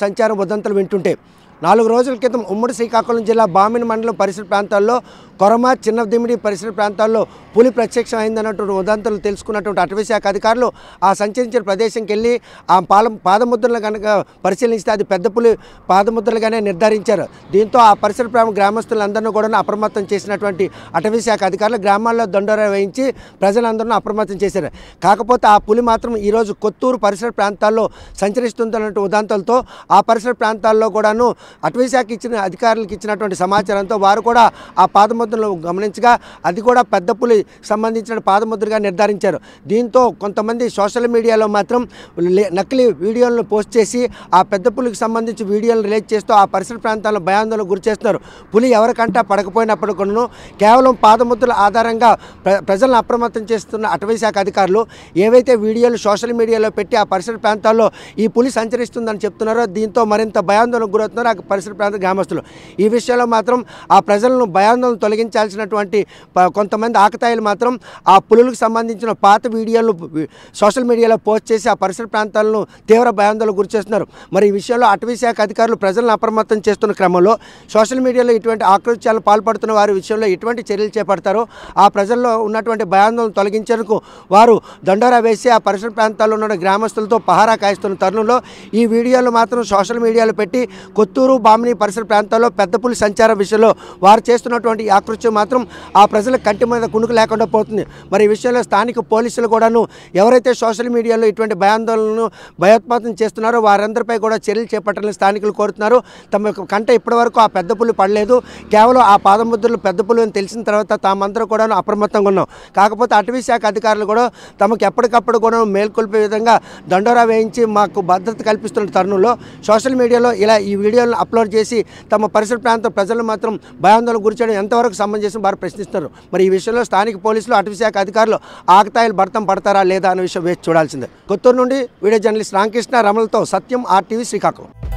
సంచారం వదంతలు వింటుంటే నాలుగు రోజుల క్రితం ఉమ్మడి శ్రీకాకుళం జిల్లా బామిన మండలం పరిసర ప్రాంతాల్లో కొరమ చిన్నదిమిడి పరిసర ప్రాంతాల్లో పులి ప్రత్యక్షం అయిందన్నటువంటి ఉదంతలు తెలుసుకున్నటువంటి అటవీశాఖ అధికారులు ఆ సంచరించిన ప్రదేశంకి వెళ్ళి ఆ పాలం పాదముద్రలు కనుక పరిశీలిస్తే అది పెద్ద పులి పాదముద్రలుగానే నిర్ధారించారు దీంతో ఆ పరిసర ప్రాంత గ్రామస్తులందరినీ కూడా అప్రమత్తం చేసినటువంటి అటవీశాఖ అధికారులు గ్రామాల్లో దొండర వేయించి ప్రజలందరూ అప్రమత్తం చేశారు కాకపోతే ఆ పులి మాత్రం ఈరోజు కొత్తూరు పరిసర ప్రాంతాల్లో సంచరిస్తుందన్నటువంటి ఉదంతాలతో ఆ పరిసర ప్రాంతాల్లో కూడాను అటవీశాఖ ఇచ్చిన అధికారులకు ఇచ్చినటువంటి సమాచారంతో వారు కూడా ఆ పాదముద్రను గమనించగా అది కూడా పెద్ద పులి సంబంధించిన పాదముద్రగా నిర్ధారించారు దీంతో కొంతమంది సోషల్ మీడియాలో మాత్రం నకిలీ వీడియోలను పోస్ట్ చేసి ఆ పెద్ద పులికి సంబంధించి వీడియోలను రిలీజ్ చేస్తూ ఆ పరిసర ప్రాంతాల్లో భయాందోళన గురి చేస్తున్నారు పులి ఎవరికంటా పడకపోయినప్పటికూను కేవలం పాదముద్రల ఆధారంగా ప్రజలను అప్రమత్తం చేస్తున్న అటవీశాఖ అధికారులు ఏవైతే వీడియోలు సోషల్ మీడియాలో పెట్టి ఆ పరిసర ప్రాంతాల్లో ఈ పులి సంచరిస్తుందని చెప్తున్నారో దీంతో మరింత భయాందోళన గురవుతున్నారు పరిసర ప్రాంత గ్రామస్తులు ఈ విషయంలో మాత్రం ఆ ప్రజలను భయాందోళన తొలగించాల్సినటువంటి కొంతమంది ఆకతాయిలు మాత్రం ఆ పులులకు సంబంధించిన పాత వీడియోలు సోషల్ మీడియాలో పోస్ట్ చేసి ఆ పరిసర ప్రాంతాలను తీవ్ర భయాందోళన గురి చేస్తున్నారు మరి ఈ విషయంలో అటవీ శాఖ అధికారులు ప్రజలను అప్రమత్తం చేస్తున్న క్రమంలో సోషల్ మీడియాలో ఇటువంటి ఆక్రోశాలు పాల్పడుతున్న వారి విషయంలో ఎటువంటి చర్యలు చేపడతారో ఆ ప్రజల్లో ఉన్నటువంటి భయాందోళన తొలగించేందుకు వారు దండోరా వేసి ఆ పరిసర ప్రాంతాల్లో ఉన్న గ్రామస్తులతో పహారా కాయిస్తున్న తరుణంలో ఈ వీడియోలు మాత్రం సోషల్ మీడియాలో పెట్టి కొత్తూరు పొదలకూరు బామిని పరిసర ప్రాంతాల్లో పెద్ద పులి సంచారం విషయంలో వారు చేస్తున్నటువంటి ఆకృత్యం మాత్రం ఆ ప్రజల కంటి మీద కునుకు లేకుండా పోతుంది మరి ఈ విషయంలో స్థానిక పోలీసులు కూడాను ఎవరైతే సోషల్ మీడియాలో ఇటువంటి భయాందోళనను భయోత్పాతం చేస్తున్నారో వారందరిపై కూడా చర్యలు చేపట్టాలని స్థానికులు కోరుతున్నారు తమ కంట ఇప్పటివరకు ఆ పెద్ద పులి పడలేదు కేవలం ఆ పాదముద్రలు పెద్ద పులు అని తెలిసిన తర్వాత తామందరూ కూడా అప్రమత్తంగా ఉన్నాం కాకపోతే అటవీ శాఖ అధికారులు కూడా తమకు ఎప్పటికప్పుడు కూడా మేల్కొల్పే విధంగా దండోరా వేయించి మాకు భద్రత కల్పిస్తున్న తరుణంలో సోషల్ మీడియాలో ఇలా ఈ వీడియోలను అప్లోడ్ చేసి తమ పరిసర ప్రాంత ప్రజలు మాత్రం భయాందోళన గురి ఎంతవరకు సంబంధించిన వారు ప్రశ్నిస్తున్నారు మరి ఈ విషయంలో స్థానిక పోలీసులు అటవీశాఖ అధికారులు ఆకతాయిలు భర్తం పడతారా లేదా అనే విషయం వేచి చూడాల్సిందే కొత్తూరు నుండి వీడియో జర్నలిస్ట్ రామకృష్ణ రమలతో సత్యం ఆర్టీవీ శ్రీకాకుళం